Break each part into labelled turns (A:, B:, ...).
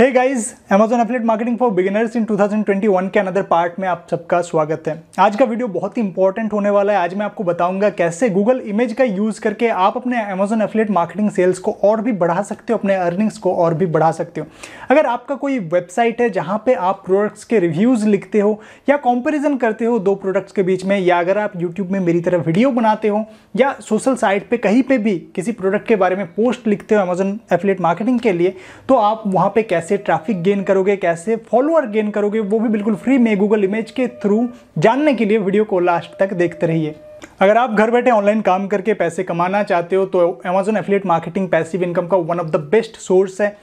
A: hey guys Amazon affiliate marketing for beginners in 2021 के another part में आप सबका स्वागत है आज का वीडियो बहुत ही इंपॉर्टेंट होने वाला है आज मैं आपको बताऊंगा कैसे गूगल इमेज का यूज़ करके आप अपने अमेजोन एफिलेट मार्केटिंग सेल्स को और भी बढ़ा सकते हो अपने अर्निंग्स को और भी बढ़ा सकते हो अगर आपका कोई वेबसाइट है जहाँ पर आप प्रोडक्ट्स के रिव्यूज़ लिखते हो या कॉम्पेरिजन करते हो दो प्रोडक्ट्स के बीच में या अगर आप यूट्यूब में मेरी तरह वीडियो बनाते हो या सोशल साइट पर कहीं पर भी किसी प्रोडक्ट के बारे में पोस्ट लिखते हो अमेजोन एफिलेट मार्केटिंग के लिए तो आप वहाँ पर कैसे कैसे ट्रैफिक गेन करोगे कैसे फॉलोअर गेन करोगे वो भी बिल्कुल फ्री में गूगल इमेज के थ्रू जानने के लिए वीडियो को लास्ट तक देखते रहिए अगर आप घर बैठे ऑनलाइन काम करके पैसे कमाना चाहते हो तो Amazon affiliate marketing passive income का one of the best source है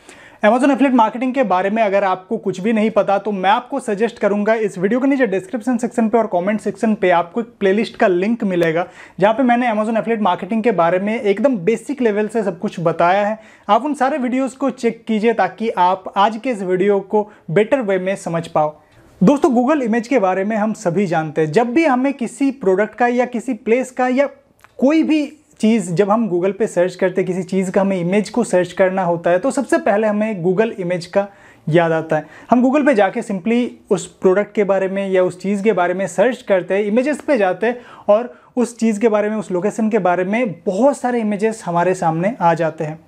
A: अमेजोन एफिलेट मार्केटिंग के बारे में अगर आपको कुछ भी नहीं पता तो मैं आपको सजेस्ट करूंगा इस वीडियो के नीचे डिस्क्रिप्शन सेक्शन पे और कमेंट सेक्शन पे आपको एक प्लेलिस्ट का लिंक मिलेगा जहाँ पे मैंने अमेजोन एफिलेट मार्केटिंग के बारे में एकदम बेसिक लेवल से सब कुछ बताया है आप उन सारे वीडियोज़ को चेक कीजिए ताकि आप आज के इस वीडियो को बेटर वे में समझ पाओ दोस्तों गूगल इमेज के बारे में हम सभी जानते हैं जब भी हमें किसी प्रोडक्ट का या किसी प्लेस का या कोई भी चीज़ जब हम गूगल पे सर्च करते किसी चीज़ का हमें इमेज को सर्च करना होता है तो सबसे पहले हमें गूगल इमेज का याद आता है हम गूगल पे जाके सिंपली उस प्रोडक्ट के बारे में या उस चीज़ के बारे में सर्च करते हैं इमेजेस पे जाते हैं और उस चीज़ के बारे में उस लोकेशन के बारे में बहुत सारे इमेजेस हमारे सामने आ जाते हैं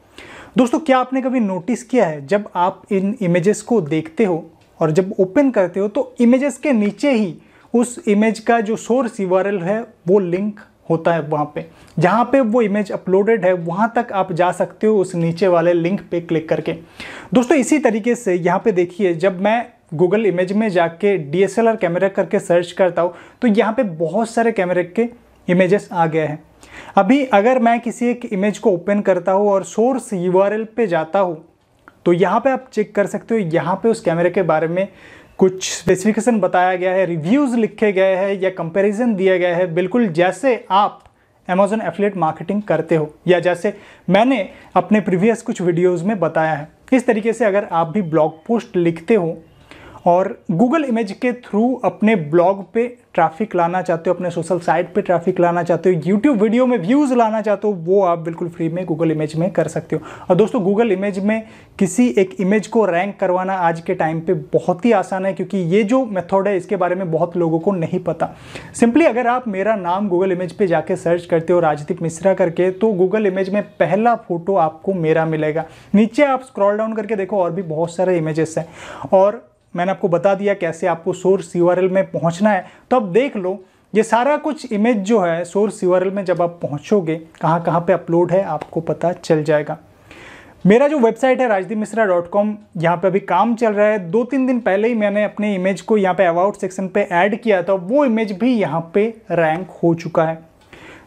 A: दोस्तों क्या आपने कभी नोटिस किया है जब आप इन इमेजेस को देखते हो और जब ओपन करते हो तो इमेजेस के नीचे ही उस इमेज का जो सोर्स यू है वो लिंक होता है वहाँ पे जहाँ पे वो इमेज अपलोडेड है वहाँ तक आप जा सकते हो उस नीचे वाले लिंक पे क्लिक करके दोस्तों इसी तरीके से यहाँ पे देखिए जब मैं गूगल इमेज में जाके डी एस कैमरा करके सर्च करता हूँ तो यहाँ पे बहुत सारे कैमरे के इमेजेस आ गए हैं अभी अगर मैं किसी एक इमेज को ओपन करता हूँ और सोर्स यू पे जाता हूँ तो यहाँ पे आप चेक कर सकते हो यहाँ पे उस कैमरे के बारे में कुछ स्पेसिफिकेशन बताया गया है रिव्यूज़ लिखे गए हैं या कंपैरिजन दिया गया है बिल्कुल जैसे आप अमेजोन एफिलेट मार्केटिंग करते हो या जैसे मैंने अपने प्रीवियस कुछ वीडियोज़ में बताया है इस तरीके से अगर आप भी ब्लॉग पोस्ट लिखते हो और गूगल इमेज के थ्रू अपने ब्लॉग पे ट्रैफिक लाना चाहते हो अपने सोशल साइट पे ट्रैफिक लाना चाहते हो यूट्यूब वीडियो में व्यूज़ लाना चाहते हो वो आप बिल्कुल फ्री में गूगल इमेज में कर सकते हो और दोस्तों गूगल इमेज में किसी एक इमेज को रैंक करवाना आज के टाइम पे बहुत ही आसान है क्योंकि ये जो मेथड है इसके बारे में बहुत लोगों को नहीं पता सिंपली अगर आप मेरा नाम गूगल इमेज पर जाके सर्च करते हो राजदीप मिश्रा करके तो गूगल इमेज में पहला फ़ोटो आपको मेरा मिलेगा नीचे आप स्क्रॉल डाउन करके देखो और भी बहुत सारे इमेजेस हैं और मैंने आपको बता दिया कैसे आपको सोर्स यू में पहुँचना है तो अब देख लो ये सारा कुछ इमेज जो है सोर्स यू में जब आप पहुँचोगे कहाँ कहाँ पर अपलोड है आपको पता चल जाएगा मेरा जो वेबसाइट है राजदीप मिश्रा डॉट कॉम यहाँ पर अभी काम चल रहा है दो तीन दिन पहले ही मैंने अपने इमेज को यहाँ पे अबाउट सेक्शन पे ऐड किया था वो इमेज भी यहाँ पे रैंक हो चुका है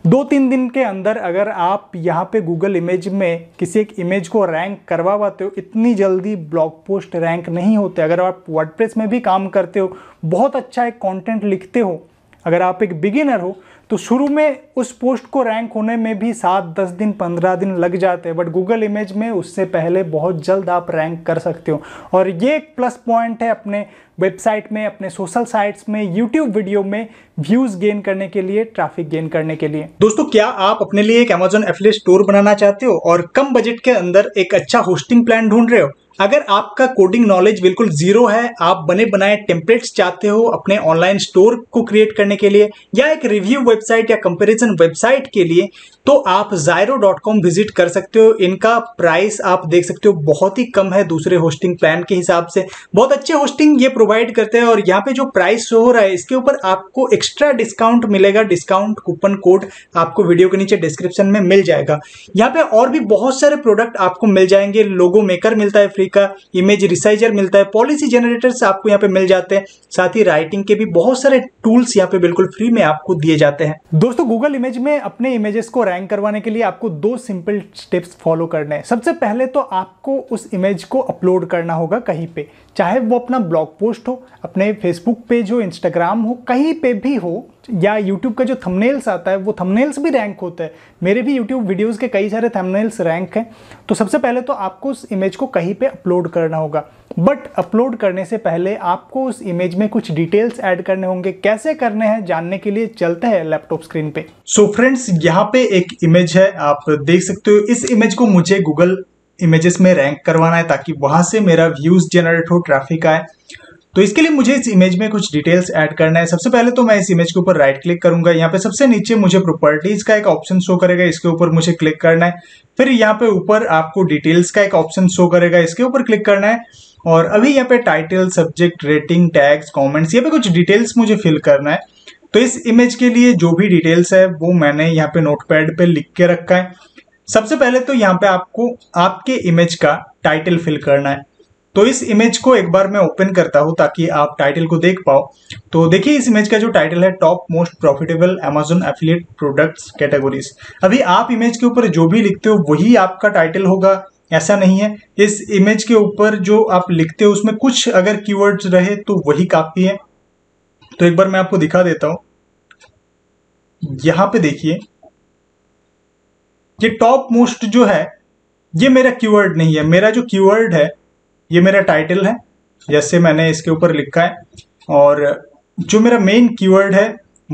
A: दो तीन दिन के अंदर अगर आप यहाँ पे गूगल इमेज में किसी एक इमेज को रैंक करवा पाते हो इतनी जल्दी ब्लॉग पोस्ट रैंक नहीं होते अगर आप वर्डप्रेस में भी काम करते हो बहुत अच्छा एक कंटेंट लिखते हो अगर आप एक बिगिनर हो तो शुरू में उस पोस्ट को रैंक होने में भी सात दस दिन पंद्रह दिन लग जाते हैं बट गूगल इमेज में उससे पहले बहुत जल्द आप रैंक कर सकते हो और ये एक प्लस पॉइंट है अपने वेबसाइट में अपने सोशल साइट्स में यूट्यूब वीडियो में व्यूज गेन करने के लिए ट्रैफिक गेन करने के लिए दोस्तों क्या आप अपने लिए एक अमेजोन एफिलेट स्टोर बनाना चाहते हो और कम बजट के अंदर एक अच्छा होस्टिंग प्लान ढूंढ रहे हो अगर आपका कोडिंग नॉलेज बिल्कुल जीरो है आप बने बनाए टेम्पलेट्स चाहते हो अपने ऑनलाइन स्टोर को क्रिएट करने के लिए या एक रिव्यू वेबसाइट या कंपेरिजन वेबसाइट के लिए तो आप जायरो डॉट कॉम विजिट कर सकते हो इनका प्राइस आप देख सकते हो बहुत ही कम है दूसरे होस्टिंग प्लान के हिसाब से बहुत अच्छे होस्टिंग ये प्रोवाइड करते हैं और यहाँ पे जो प्राइस हो रहा है इसके ऊपर आपको एक्स्ट्रा डिस्काउंट मिलेगा डिस्काउंट कूपन कोड आपको वीडियो के नीचे डिस्क्रिप्शन में मिल जाएगा यहाँ पे और भी बहुत सारे प्रोडक्ट आपको मिल जाएंगे लोगो मेकर मिलता है फ्री का इमेज रिसाइजर मिलता है पॉलिसी जनरेटर्स आपको यहाँ पे मिल जाते हैं साथ ही राइटिंग के भी बहुत सारे टूल्स यहाँ पे बिल्कुल फ्री में आपको दिए जाते हैं दोस्तों गूगल इमेज में अपने इमेजेस को रैंक करवाने के लिए आपको दो सिंपल स्टेप्स फॉलो करने हैं सबसे पहले तो आपको उस इमेज को अपलोड करना होगा कहीं पे चाहे वो अपना ब्लॉग पोस्ट हो अपने फेसबुक पेज हो इंस्टाग्राम हो कहीं पे भी हो या YouTube का जो थंबनेल्स आता है वो थंबनेल्स भी रैंक होता है मेरे भी YouTube वीडियोस के कई सारे थंबनेल्स रैंक हैं तो सबसे पहले तो आपको उस इमेज को कहीं पे अपलोड करना होगा बट अपलोड करने से पहले आपको उस इमेज में कुछ डिटेल्स ऐड करने होंगे कैसे करने हैं जानने के लिए चलते हैं लैपटॉप स्क्रीन पे सो फ्रेंड्स यहाँ पे एक इमेज है आप देख सकते हो इस इमेज को मुझे गूगल इमेजेस में रैंक करवाना है ताकि वहां से मेरा व्यूज़ जनरेट हो ट्रैफिक आए तो इसके लिए मुझे इस इमेज में कुछ डिटेल्स ऐड करना है सबसे पहले तो मैं इस इमेज के ऊपर राइट क्लिक करूंगा यहाँ पे सबसे नीचे मुझे प्रॉपर्टीज का एक ऑप्शन शो करेगा इसके ऊपर मुझे क्लिक करना है फिर यहाँ पे ऊपर आपको डिटेल्स का एक ऑप्शन शो करेगा इसके ऊपर क्लिक करना है और अभी यहाँ पे title subject rating tags comments यहाँ पे कुछ डिटेल्स मुझे फिल करना है तो इस इमेज के लिए जो भी डिटेल्स है वो मैंने यहाँ पे नोट पे लिख के रखा है सबसे पहले तो यहाँ पे आपको आपके इमेज का टाइटल फिल करना है तो इस इमेज को एक बार मैं ओपन करता हूं ताकि आप टाइटल को देख पाओ तो देखिए इस इमेज का जो टाइटल है top most profitable Amazon affiliate products categories अभी आप इमेज के ऊपर जो भी लिखते हो वही आपका टाइटल होगा ऐसा नहीं है इस इमेज के ऊपर जो आप लिखते हो उसमें कुछ अगर की रहे तो वही काफ़ी है तो एक बार मैं आपको दिखा देता हूं यहां पे देखिए ये टॉप मोस्ट जो है ये मेरा कीवर्ड नहीं है मेरा जो कीवर्ड है ये मेरा टाइटल है जैसे मैंने इसके ऊपर लिखा है और जो मेरा मेन कीवर्ड है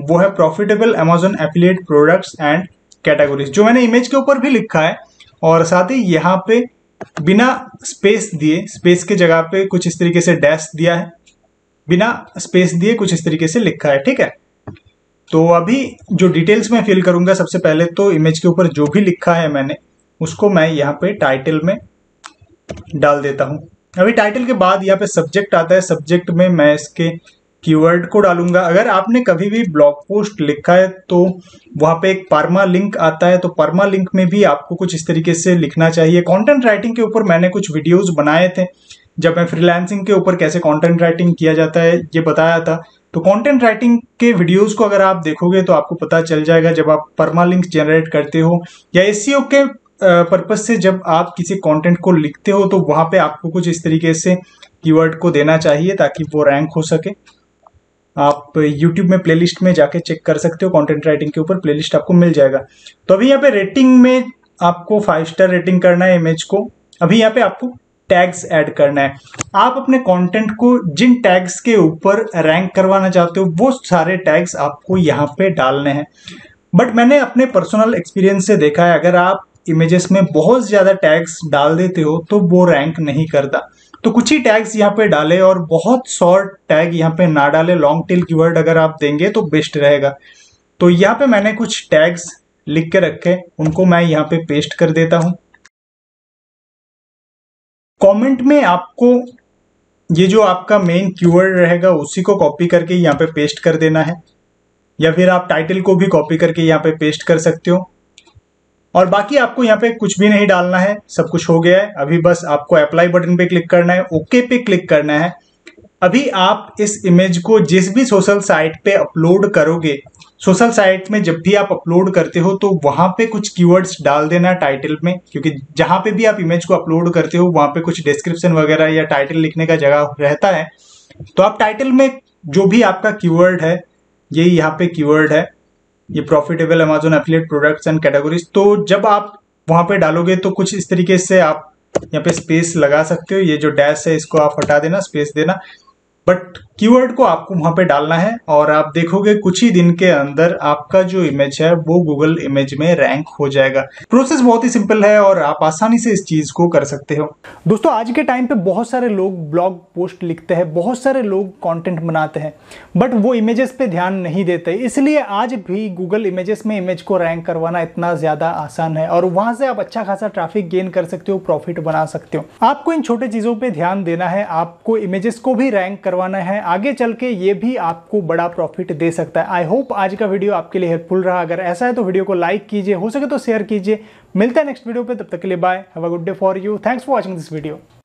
A: वो है profitable Amazon affiliate products and categories जो मैंने इमेज के ऊपर भी लिखा है और साथ ही यहाँ पे बिना स्पेस दिए स्पेस के जगह पे कुछ इस तरीके से डैश दिया है बिना स्पेस दिए कुछ इस तरीके से लिखा है ठीक है तो अभी जो डिटेल्स मैं फिल करूंगा सबसे पहले तो इमेज के ऊपर जो भी लिखा है मैंने उसको मैं यहाँ पे टाइटल में डाल देता हूँ अभी टाइटल के बाद यहाँ पे सब्जेक्ट आता है सब्जेक्ट में मैं इसके कीवर्ड को डालूंगा अगर आपने कभी भी ब्लॉग पोस्ट लिखा है तो वहाँ पे एक परमा लिंक आता है तो परमा लिंक में भी आपको कुछ इस तरीके से लिखना चाहिए कंटेंट राइटिंग के ऊपर मैंने कुछ वीडियोस बनाए थे जब मैं फ्रीलांसिंग के ऊपर कैसे कंटेंट राइटिंग किया जाता है ये बताया था तो कॉन्टेंट राइटिंग के वीडियोज को अगर आप देखोगे तो आपको पता चल जाएगा जब आप परमा लिंक जनरेट करते हो या एस e के पर्पज से जब आप किसी कंटेंट को लिखते हो तो वहाँ पे आपको कुछ इस तरीके से कीवर्ड को देना चाहिए ताकि वो रैंक हो सके आप YouTube में प्लेलिस्ट में जाके चेक कर सकते हो कंटेंट राइटिंग के ऊपर प्लेलिस्ट आपको मिल जाएगा तो अभी यहाँ पे रेटिंग में आपको फाइव स्टार रेटिंग करना है इमेज को अभी यहाँ पे आपको टैग्स ऐड करना है आप अपने कंटेंट को जिन टैग्स के ऊपर रैंक करवाना चाहते हो वो सारे टैग्स आपको यहाँ पे डालने हैं बट मैंने अपने पर्सनल एक्सपीरियंस से देखा है अगर आप इमेजेस में बहुत ज़्यादा टैग्स डाल देते हो तो वो रैंक नहीं करता तो कुछ ही टैग्स यहाँ पे डाले और बहुत शॉर्ट टैग यहाँ पे ना डाले लॉन्ग टेल की अगर आप देंगे तो बेस्ट रहेगा तो यहाँ पे मैंने कुछ टैग्स लिख के रखे उनको मैं यहाँ पे पेस्ट कर देता हूँ कमेंट में आपको ये जो आपका मेन कीवर्ड रहेगा उसी को कॉपी करके यहाँ पे पेस्ट कर देना है या फिर आप टाइटल को भी कॉपी करके यहाँ पे पेस्ट कर सकते हो और बाकी आपको यहाँ पे कुछ भी नहीं डालना है सब कुछ हो गया है अभी बस आपको अप्लाई बटन पे क्लिक करना है ओके पे क्लिक करना है अभी आप इस इमेज को जिस भी सोशल साइट पे अपलोड करोगे सोशल साइट में जब भी आप अपलोड करते हो तो वहाँ पे कुछ कीवर्ड्स डाल देना टाइटल में क्योंकि जहाँ पे भी आप इमेज को अपलोड करते हो वहाँ पे कुछ डिस्क्रिप्शन वगैरह या टाइटल लिखने का जगह रहता है तो आप टाइटल में जो भी आपका कीवर्ड है यही यहाँ पे कीवर्ड है ये profitable Amazon affiliate products and categories तो जब आप वहाँ पे डालोगे तो कुछ इस तरीके से आप यहाँ पे स्पेस लगा सकते हो ये जो डैश है इसको आप हटा देना स्पेस देना बट कीवर्ड को आपको वहां पे डालना है और आप देखोगे कुछ ही दिन के अंदर आपका जो इमेज है वो गूगल इमेज में रैंक हो जाएगा प्रोसेस बहुत ही सिंपल है और आप आसानी से इस चीज को कर सकते हो दोस्तों आज के टाइम पे बहुत सारे लोग ब्लॉग पोस्ट लिखते हैं बहुत सारे लोग कंटेंट बनाते हैं बट वो इमेजेस पे ध्यान नहीं देते इसलिए आज भी गूगल इमेजेस में इमेज को रैंक करवाना इतना ज़्यादा आसान है और वहां से आप अच्छा खासा ट्रैफिक गेन कर सकते हो प्रॉफिट बना सकते हो आपको इन छोटे चीज़ों पर ध्यान देना है आपको इमेजेस को भी रैंक कर करवाना है आगे चल के ये भी आपको बड़ा प्रॉफिट दे सकता है आई होप आज का वीडियो आपके लिए हेल्पफुल रहा अगर ऐसा है तो वीडियो को लाइक कीजिए हो सके तो शेयर कीजिए मिलता है नेक्स्ट वीडियो पे तब तक के लिए bye have a good day for you thanks for watching this video